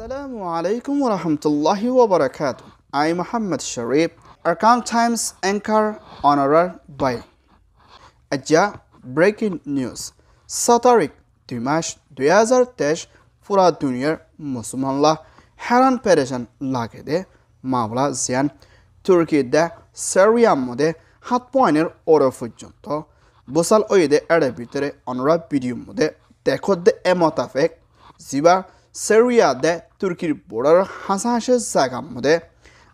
Assalamu alaikum wa rahmatullahi wa barakatuh. I Muhammad Sharif, Arkham Times anchor honorer, by Acı Breaking News. Satarik Dimash 2005 Fura Dünya Müslümanlar her an perişan lakede mavla ziyan Türkiye'de Seriyam'da hat puanir ora পর্যন্ত বসাল ওইদে এর ভিতরে অনরা video মধ্যে দেখো দে Seriyade Türkir borar hasaşı sakam mıdır?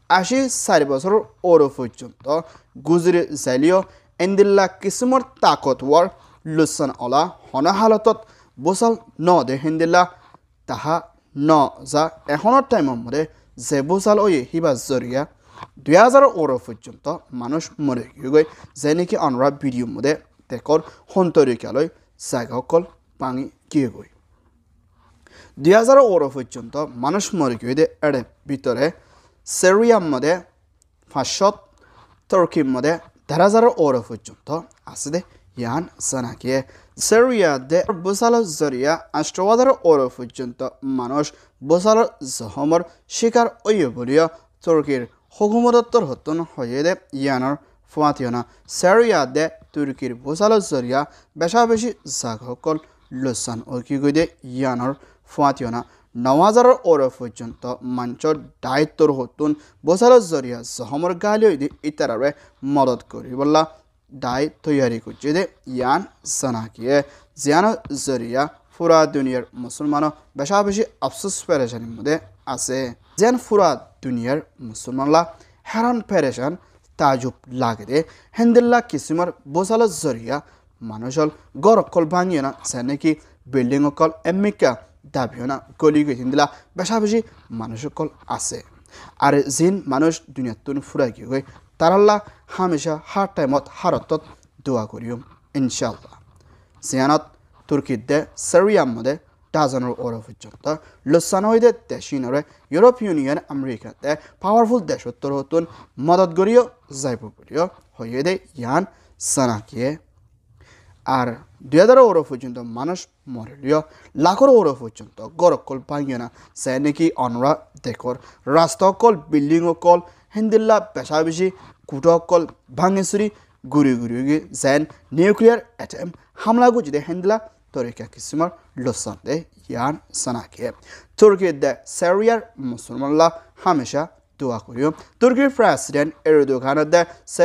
Aşı saribasır orufu çıntı guzri zeliyo endilla kismur takot var lüsan ola hana halatot busal no de hindilla taha no za ehonor time mıdır? Ze busal oye hiba zoriya 2000 orufu çıntı manuş mürek yugoy zeniki anra video mıdır? Tekor hontoriyo kaloy sagokol pangi kiyo goy. দুহেজাৰ ওৰ পৰ্যন্ত মানুহ মৰি গৈ এৰে ভিতৰত চেৰিয়ামদে ফাছত তৰ্কিমদে দেৰ হাজাৰ ওৰ পৰ্যন্ত আছে দে ইয়ান চানাকিয়ে চেৰিয়া দে বুচালৰ জৰিয়া আষ্ট ওৰ পৰ্যন্ত মানুহ বুচালৰ জহমৰ শিকাৰ অয় বুলিও তুৰ্কীৰ সুগুমদত্তৰ সত্তন হৈয়ে দে ইয়ানৰ ফুৱাতিয়না চেৰিয়া দে তুৰ্কীৰ বুচালৰ জৰিয়া বেচা বেচি জাগসকল লোচান অকি গৈ দে ইয়ানৰ ফুৱাতিয়না নৱাজাৰৰ ওৰ পৰ্যন্ত মঞ্চৰ দায়িত্বৰ সতোন বজাৰৰ জৰিয়তে জহমৰ গালিয়ে দি ইটাৰাৰে মদত কৰিবলা দায় তৈয়াৰী কৰিছে দে ইয়ান চানাকিয়ে জিয়ানৰ জৰিয়া ফুৰা দুনিয়াৰ মুছলমানৰ বেচা বেছি আফচোচ পেৰেচানীৰ মতে আছে যেন ফুৰা দুনিয়াৰ মুছলমানলা হেৰণ পেৰেচান তাজুব লাগে দে হেন্দেল্লা কিছুমান বজালৰ জৰিয়া মানুহৰ গড় অকল ভাঙি অনা যেনেকি বিল্ডিং অকল এমিকা দাবিও না কলি গেছেন দিলা মানুষ সকল আছে আর জিন মানুষ দুনিয়াত তুন ফুরাই গিয়ে গে তারাল্লা হামেশা হার টাইমত হারতত দোয়া করিও ইনশাল্লাহ জিয়ানত তুর্কিত দে সারিয়াম ডাজনের ওর পর্যন্ত লুসানহীদের দেশিনরে ইউরোপ ইউনিয়ন আমেরিকাতে পাওয়ারফুল দেশোত্তর হতুন মদত গরিও যাইব করিও হইয়ে দে ইয়ান সানাকিয়ে আর দুই হাজার ওর পর্যন্ত মানুষ মরিলিও লাখর ওর পর্যন্ত কল গরকল না সে নাকি অনরা দেখর রাস্তাকল বিল্ডিং অকল হিন্দিল্লা পেশাবেশি কুটকল ভাঙেসুরি ঘুরি গুড়ি জেন নিউক্লিয়ার এটেম হামলা হামলাগু দে হিন্দিলা তরিকা কিসিমর লোসন দে ইয়ান সানাকে তুর্কি দে সেরিয়ার মুসলমানলা হামেশা দোয়া করিও তুর্কির প্রেসিডেন্ট এরদোগান দে সে